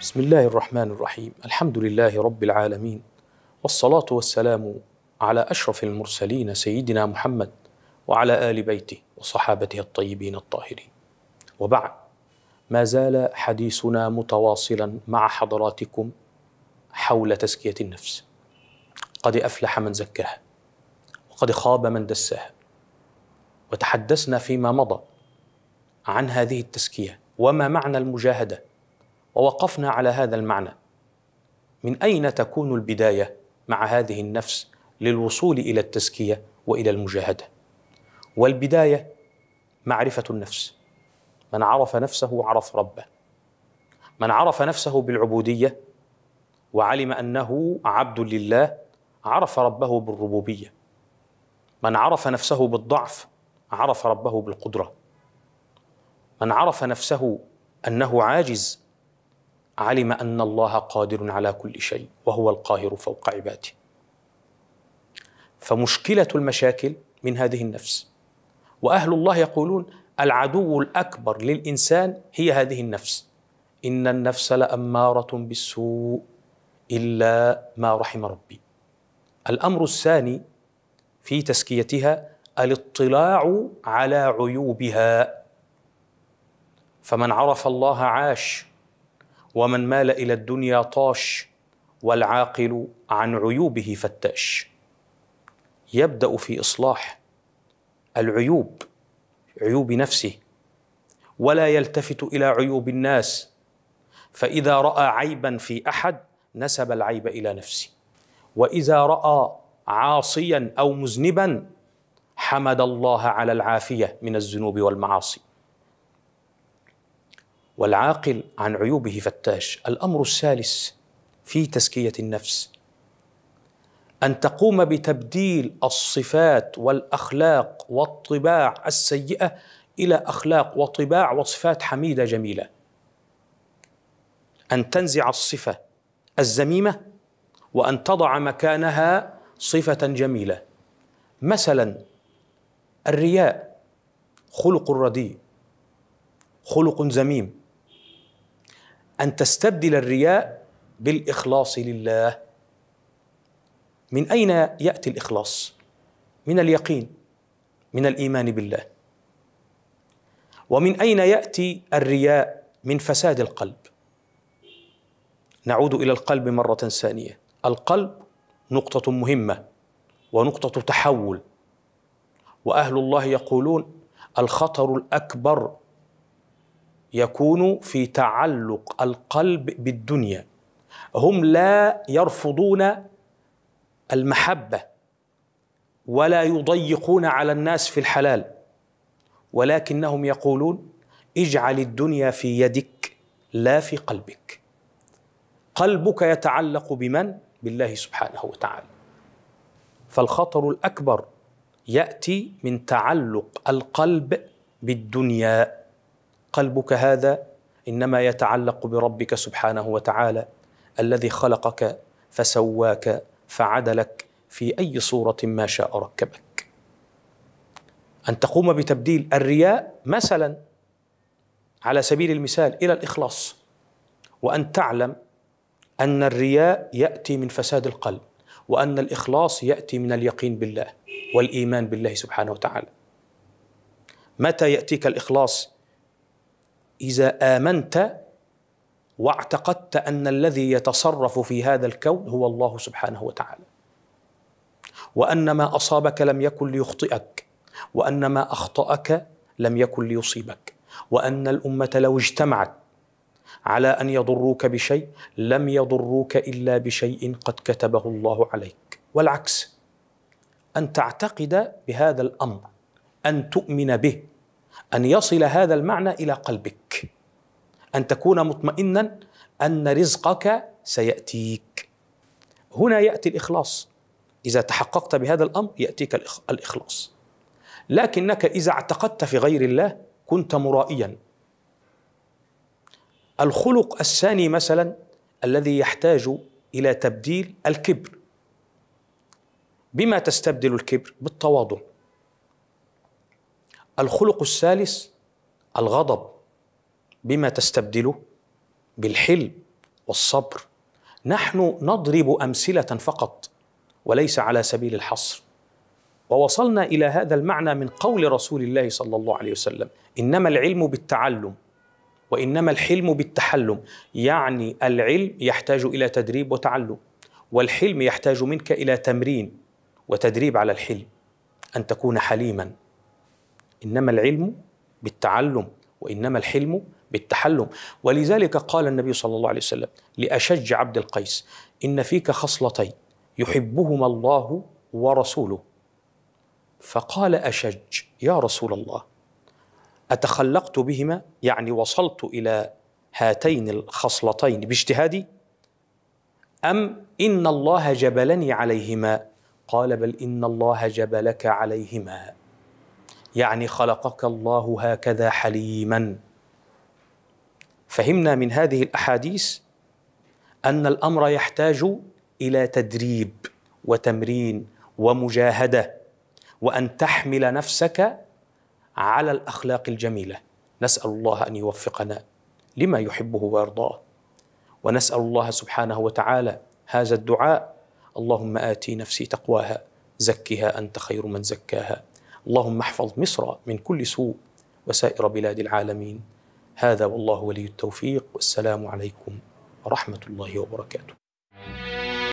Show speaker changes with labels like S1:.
S1: بسم الله الرحمن الرحيم الحمد لله رب العالمين والصلاه والسلام على اشرف المرسلين سيدنا محمد وعلى ال بيته وصحابته الطيبين الطاهرين وبعد ما زال حديثنا متواصلا مع حضراتكم حول تزكيه النفس قد افلح من زكاها وقد خاب من دساها وتحدثنا فيما مضى عن هذه التزكيه وما معنى المجاهده ووقفنا على هذا المعنى من اين تكون البدايه مع هذه النفس للوصول الى التزكيه والى المجاهده والبدايه معرفه النفس من عرف نفسه عرف ربه من عرف نفسه بالعبوديه وعلم انه عبد لله عرف ربه بالربوبيه من عرف نفسه بالضعف عرف ربه بالقدره من عرف نفسه انه عاجز علم ان الله قادر على كل شيء وهو القاهر فوق عباده فمشكله المشاكل من هذه النفس واهل الله يقولون العدو الاكبر للانسان هي هذه النفس ان النفس لاماره بالسوء الا ما رحم ربي الامر الثاني في تزكيتها الاطلاع على عيوبها فمن عرف الله عاش ومن مال الى الدنيا طاش والعاقل عن عيوبه فتاش يبدا في اصلاح العيوب عيوب نفسه ولا يلتفت الى عيوب الناس فاذا راى عيبا في احد نسب العيب الى نفسه واذا راى عاصيا او مذنبا حمد الله على العافيه من الذنوب والمعاصي والعاقل عن عيوبه فتاش الامر الثالث في تزكيه النفس ان تقوم بتبديل الصفات والاخلاق والطباع السيئه الى اخلاق وطباع وصفات حميده جميله ان تنزع الصفه الذميمه وان تضع مكانها صفه جميله مثلا الرياء خلق رديء خلق ذميم ان تستبدل الرياء بالاخلاص لله من اين ياتي الاخلاص من اليقين من الايمان بالله ومن اين ياتي الرياء من فساد القلب نعود الى القلب مره ثانيه القلب نقطه مهمه ونقطه تحول واهل الله يقولون الخطر الاكبر يكون في تعلق القلب بالدنيا هم لا يرفضون المحبه ولا يضيقون على الناس في الحلال ولكنهم يقولون اجعل الدنيا في يدك لا في قلبك قلبك يتعلق بمن بالله سبحانه وتعالى فالخطر الاكبر ياتي من تعلق القلب بالدنيا قلبك هذا انما يتعلق بربك سبحانه وتعالى الذي خلقك فسواك فعدلك في اي صوره ما شاء ركبك ان تقوم بتبديل الرياء مثلا على سبيل المثال الى الاخلاص وان تعلم ان الرياء ياتي من فساد القلب وان الاخلاص ياتي من اليقين بالله والايمان بالله سبحانه وتعالى متى ياتيك الاخلاص اذا امنت واعتقدت ان الذي يتصرف في هذا الكون هو الله سبحانه وتعالى وان ما اصابك لم يكن ليخطئك وان ما اخطاك لم يكن ليصيبك وان الامه لو اجتمعت على ان يضروك بشيء لم يضروك الا بشيء قد كتبه الله عليك والعكس ان تعتقد بهذا الامر ان تؤمن به ان يصل هذا المعنى الى قلبك ان تكون مطمئنا ان رزقك سياتيك هنا ياتي الاخلاص اذا تحققت بهذا الامر ياتيك الاخلاص لكنك اذا اعتقدت في غير الله كنت مرائيا الخلق الثاني مثلا الذي يحتاج الى تبديل الكبر بما تستبدل الكبر بالتواضع الخلق الثالث الغضب بما تستبدله بالحلم والصبر نحن نضرب امثله فقط وليس على سبيل الحصر ووصلنا الى هذا المعنى من قول رسول الله صلى الله عليه وسلم انما العلم بالتعلم وانما الحلم بالتحلم يعني العلم يحتاج الى تدريب وتعلم والحلم يحتاج منك الى تمرين وتدريب على الحلم ان تكون حليما إنما العلم بالتعلم وإنما الحلم بالتحلم ولذلك قال النبي صلى الله عليه وسلم لأشج عبد القيس إن فيك خصلتين يحبهما الله ورسوله فقال أشج يا رسول الله أتخلقت بهما يعني وصلت إلى هاتين الخصلتين باجتهادي أم إن الله جبلني عليهما قال بل إن الله جبلك عليهما يعني خلقك الله هكذا حليما فهمنا من هذه الاحاديث ان الامر يحتاج الى تدريب وتمرين ومجاهده وان تحمل نفسك على الاخلاق الجميله نسال الله ان يوفقنا لما يحبه ويرضاه ونسال الله سبحانه وتعالى هذا الدعاء اللهم اتي نفسي تقواها زكها انت خير من زكاها اللهم احفظ مصر من كل سوء وسائر بلاد العالمين هذا والله ولي التوفيق والسلام عليكم ورحمه الله وبركاته